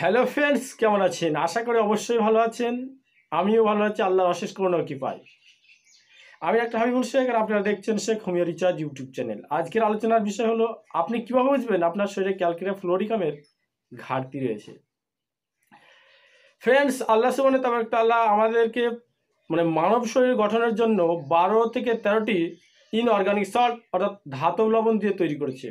hello friends কেমন আছেন আশা করি অবশ্যই ভালো আছেন আমিও ভালো আছি আল্লাহ অশেষ করুন কি পাই আমি একটা হাবিবুল শেখ আর আপনারা দেখছেন Sheikh homeo recharge YouTube channel আজকের আলোচনার বিষয় হলো আপনি কীভাবে বুঝবেন আপনার শরীরে ক্যালকেরিয়া ফ্লোরিকামের ঘাটতি রয়েছে ফ্রেন্ডস আল্লাহ একটা তাল্লাহ আমাদেরকে মানে মানব শরীর গঠনের জন্য বারো থেকে তেরোটি ইনঅর্গানিক সল্ট অর্থাৎ ধাতব লবণ দিয়ে তৈরি করেছে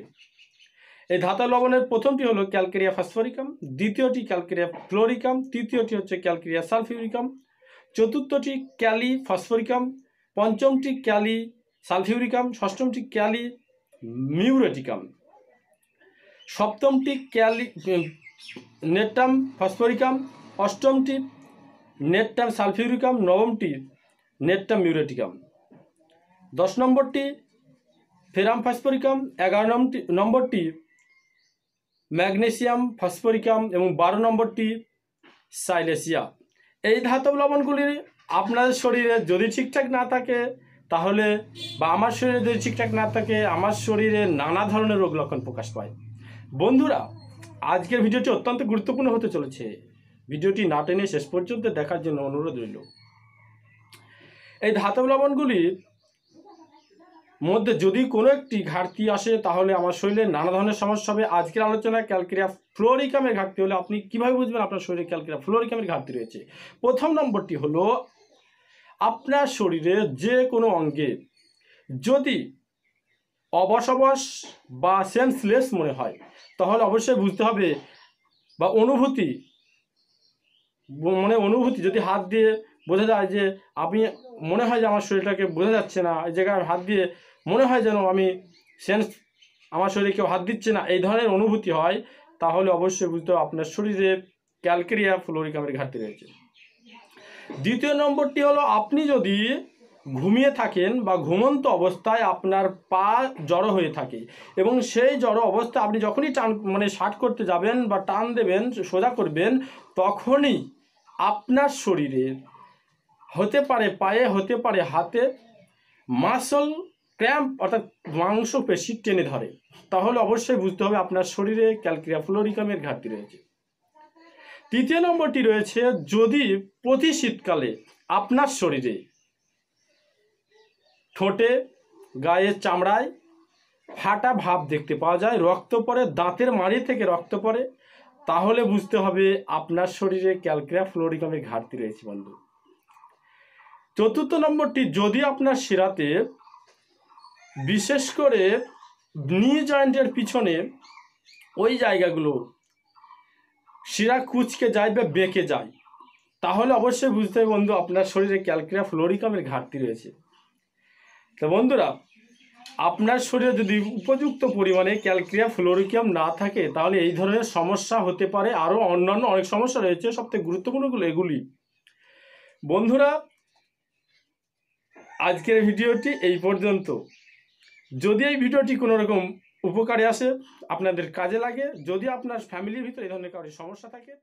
এই ধাতা লবণের প্রথমটি হলো ক্যালকেরিয়া ফসফরিকাম দ্বিতীয়টি ক্যালকেরিয়া ফ্লোরিকাম তৃতীয়টি হচ্ছে ক্যালকেরিয়া সালফিউরিকাম চতুর্থটি ক্যালি ফসফরিকাম পঞ্চমটি ক্যালি সালফিউরিকাম ষষ্ঠমটি ক্যালি মিউরেটিকাম সপ্তমটি ক্যালি নেট্টাম ফসফরিকাম অষ্টমটি নেট্টাম সালফিউরিকাম নবমটি নেট্টাম মিউরেটিকাম দশ নম্বরটি ফেরাম ফসফরিকাম এগারো নম্বরটি ম্যাগনেসিয়াম ফসফরিকাম এবং বারো নম্বরটি সাইলেসিয়া এই ধাতব লবণগুলি আপনার শরীরে যদি ঠিকঠাক না থাকে তাহলে বা আমার শরীরে যদি ঠিকঠাক না থাকে আমার শরীরে নানা ধরনের রোগ লক্ষণ প্রকাশ পায় বন্ধুরা আজকের ভিডিওটি অত্যন্ত গুরুত্বপূর্ণ হতে চলেছে ভিডিওটি না টেনে শেষ পর্যন্ত দেখার জন্য অনুরোধ রইল এই ধাতব লবণগুলির মধ্যে যদি কোনো একটি ঘাটতি আসে তাহলে আমার শরীরে নানা ধরনের সমস্যা হবে আজকের আলোচনায় ক্যালকেরিয়া ফ্লোরিকামের ঘাটতি হলে আপনি কীভাবে বুঝবেন আপনার শরীরে ক্যালকেরিয়া ফ্লোরিকামের ঘাটতি রয়েছে প্রথম নম্বরটি হলো আপনার শরীরে যে কোনো অঙ্গে যদি অবসবাস বা সেন্সলেস মনে হয় তাহলে অবশ্যই বুঝতে হবে বা অনুভূতি মানে অনুভূতি যদি হাত দিয়ে বোঝা যায় যে আপনি মনে হয় যে আমার শরীরটাকে বোঝা যাচ্ছে না এই জায়গায় হাত দিয়ে মনে হয় যেন আমি সেন্স আমার শরীরে কেউ হাত দিচ্ছে না এই ধরনের অনুভূতি হয় তাহলে অবশ্যই বুঝতে হবে আপনার শরীরে ক্যালকেরিয়া ফ্লোরিকামের ঘাটতি রয়েছে দ্বিতীয় নম্বরটি হলো আপনি যদি ঘুমিয়ে থাকেন বা ঘুমন্ত অবস্থায় আপনার পা জড়ো হয়ে থাকে এবং সেই জড়ো অবস্থা আপনি যখনই টান মানে শার্ট করতে যাবেন বা টান দেবেন সোজা করবেন তখনই আপনার শরীরে হতে পারে পায়ে হতে পারে হাতে মাসল ক্র্যাম্প অর্থাৎ মাংসপেশি টেনে ধরে তাহলে অবশ্যই বুঝতে হবে আপনার শরীরে ক্যালক্রিয়া ফ্লোরিকামের ঘাটতি রয়েছে তৃতীয় নম্বরটি রয়েছে যদি প্রতি শীতকালে আপনার শরীরে ঠোঁটে গায়ের চামড়ায় ফাটা ভাব দেখতে পাওয়া যায় রক্ত পরে দাঁতের মাড়ি থেকে রক্ত পরে তাহলে বুঝতে হবে আপনার শরীরে ক্যালক্রিয়া ফ্লোরিকামের ঘাটতি রয়েছে বন্ধু চতুর্থ নম্বরটি যদি আপনার শিরাতে বিশেষ করে নি জয়েন্টের পিছনে ওই জায়গাগুলো শিরা কুচকে যায় বা বেঁকে যায় তাহলে অবশ্যই বুঝতে হবে বন্ধু আপনার শরীরে ক্যালক্রিয়া ফ্লোরিকামের ঘাটতি রয়েছে তো বন্ধুরা আপনার শরীরে যদি উপযুক্ত পরিমাণে ক্যালক্রিয়া ফ্লোরিকাম না থাকে তাহলে এই ধরনের সমস্যা হতে পারে আরও অন্যান্য অনেক সমস্যা রয়েছে সবথেকে গুরুত্বপূর্ণগুলো এগুলি বন্ধুরা আজকের ভিডিওটি এই পর্যন্ত যদি এই ভিডিওটি কোনো রকম উপকারে আসে আপনাদের কাজে লাগে যদি আপনার ফ্যামিলির ভিতরে এই ধরনের কারোর সমস্যা থাকে